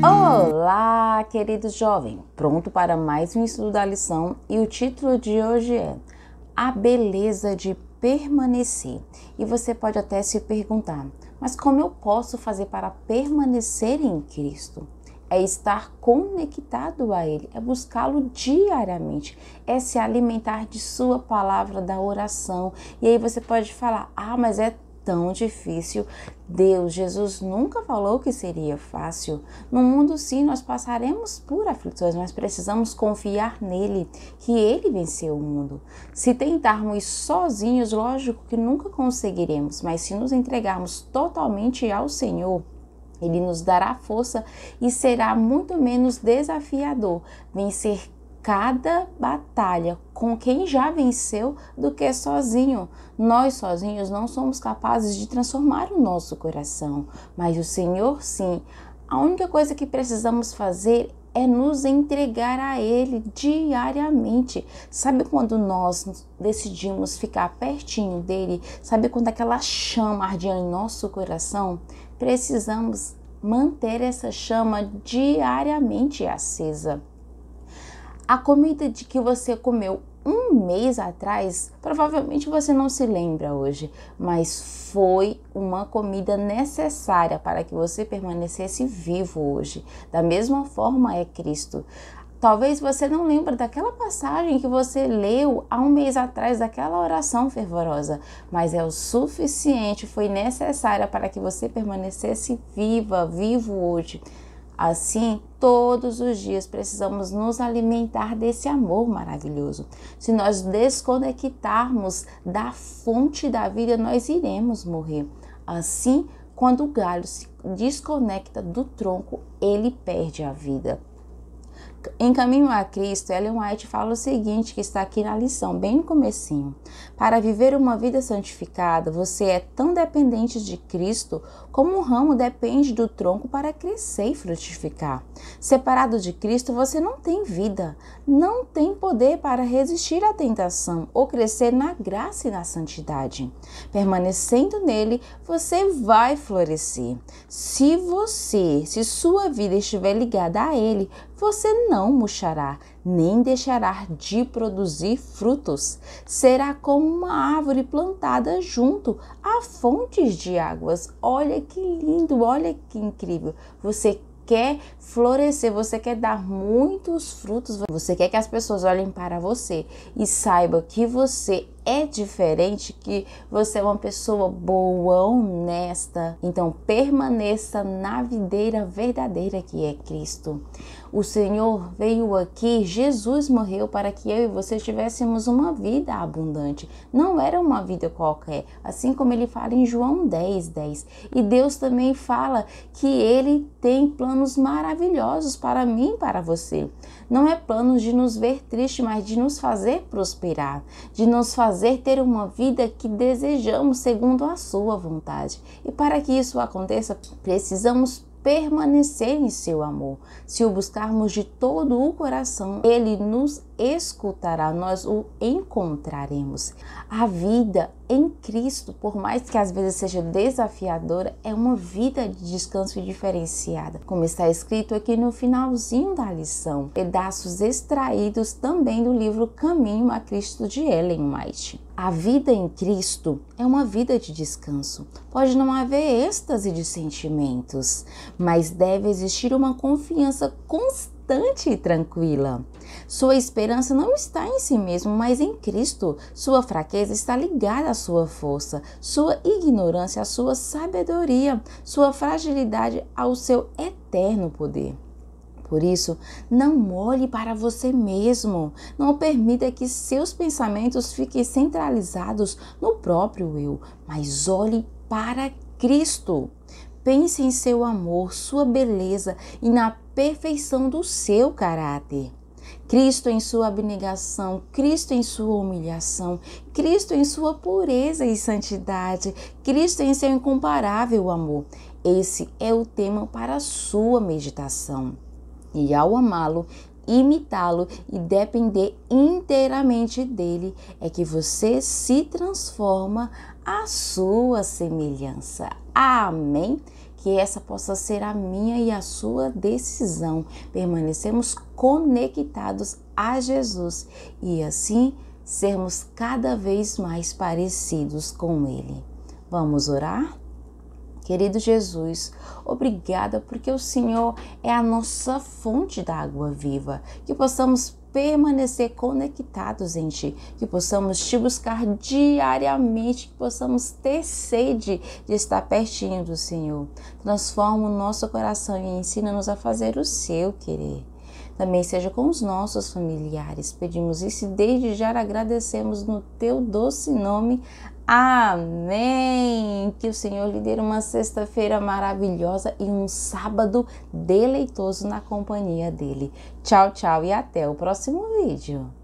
Olá, querido jovem! Pronto para mais um estudo da lição e o título de hoje é A Beleza de Permanecer. E você pode até se perguntar, mas como eu posso fazer para permanecer em Cristo? é estar conectado a Ele, é buscá-lo diariamente, é se alimentar de Sua palavra, da oração. E aí você pode falar: ah, mas é tão difícil. Deus, Jesus nunca falou que seria fácil. No mundo, sim, nós passaremos por aflições, mas precisamos confiar nele, que ele venceu o mundo. Se tentarmos sozinhos, lógico que nunca conseguiremos, mas se nos entregarmos totalmente ao Senhor, ele nos dará força e será muito menos desafiador vencer cada batalha com quem já venceu do que sozinho. Nós sozinhos não somos capazes de transformar o nosso coração, mas o Senhor sim. A única coisa que precisamos fazer é nos entregar a Ele diariamente. Sabe quando nós decidimos ficar pertinho dele? Sabe quando aquela chama ardia em nosso coração? Precisamos manter essa chama diariamente acesa. A comida de que você comeu um mês atrás, provavelmente você não se lembra hoje, mas foi uma comida necessária para que você permanecesse vivo hoje. Da mesma forma é Cristo. Talvez você não lembre daquela passagem que você leu há um mês atrás, daquela oração fervorosa, mas é o suficiente, foi necessária para que você permanecesse viva, vivo hoje. Assim, todos os dias precisamos nos alimentar desse amor maravilhoso. Se nós desconectarmos da fonte da vida, nós iremos morrer. Assim, quando o galho se desconecta do tronco, ele perde a vida. Em Caminho a Cristo, Ellen White fala o seguinte que está aqui na lição, bem no comecinho. Para viver uma vida santificada, você é tão dependente de Cristo como um ramo depende do tronco para crescer e frutificar. Separado de Cristo, você não tem vida, não tem poder para resistir à tentação ou crescer na graça e na santidade. Permanecendo nele, você vai florescer. Se você, se sua vida estiver ligada a ele, você não murchará, nem deixará de produzir frutos. Será como uma árvore plantada junto a fontes de águas. Olha que lindo, olha que incrível. Você quer florescer, você quer dar muitos frutos, você quer que as pessoas olhem para você e saiba que você é diferente, que você é uma pessoa boa, honesta. Então permaneça na videira verdadeira que é Cristo. O Senhor veio aqui, Jesus morreu para que eu e você tivéssemos uma vida abundante. Não era uma vida qualquer, assim como ele fala em João 10, 10. E Deus também fala que ele tem planos maravilhosos para mim e para você. Não é planos de nos ver triste, mas de nos fazer prosperar, de nos fazer fazer ter uma vida que desejamos segundo a sua vontade. E para que isso aconteça, precisamos permanecer em seu amor. Se o buscarmos de todo o coração, ele nos escutará, nós o encontraremos. A vida em Cristo, por mais que às vezes seja desafiadora, é uma vida de descanso diferenciada, como está escrito aqui no finalzinho da lição, pedaços extraídos também do livro Caminho a Cristo de Ellen White. A vida em Cristo é uma vida de descanso. Pode não haver êxtase de sentimentos, mas deve existir uma confiança constante e tranquila. Sua esperança não está em si mesmo, mas em Cristo. Sua fraqueza está ligada à sua força, sua ignorância à sua sabedoria, sua fragilidade ao seu eterno poder. Por isso, não olhe para você mesmo. Não permita que seus pensamentos fiquem centralizados no próprio eu, mas olhe para Cristo. Pense em seu amor, sua beleza e na perfeição do seu caráter. Cristo em sua abnegação, Cristo em sua humilhação, Cristo em sua pureza e santidade, Cristo em seu incomparável amor. Esse é o tema para a sua meditação. E ao amá-lo, imitá-lo e depender inteiramente dele, é que você se transforma à sua semelhança. Amém? Que essa possa ser a minha e a sua decisão. Permanecemos conectados a Jesus e assim sermos cada vez mais parecidos com Ele. Vamos orar? Querido Jesus, obrigada porque o Senhor é a nossa fonte da água viva, que possamos permanecer conectados em Ti, que possamos Te buscar diariamente, que possamos ter sede de estar pertinho do Senhor. Transforma o nosso coração e ensina-nos a fazer o Seu querer. Também seja com os nossos familiares. Pedimos isso e desde já agradecemos no Teu doce nome. Amém que o Senhor lhe dê uma sexta-feira maravilhosa e um sábado deleitoso na companhia dele. Tchau, tchau e até o próximo vídeo.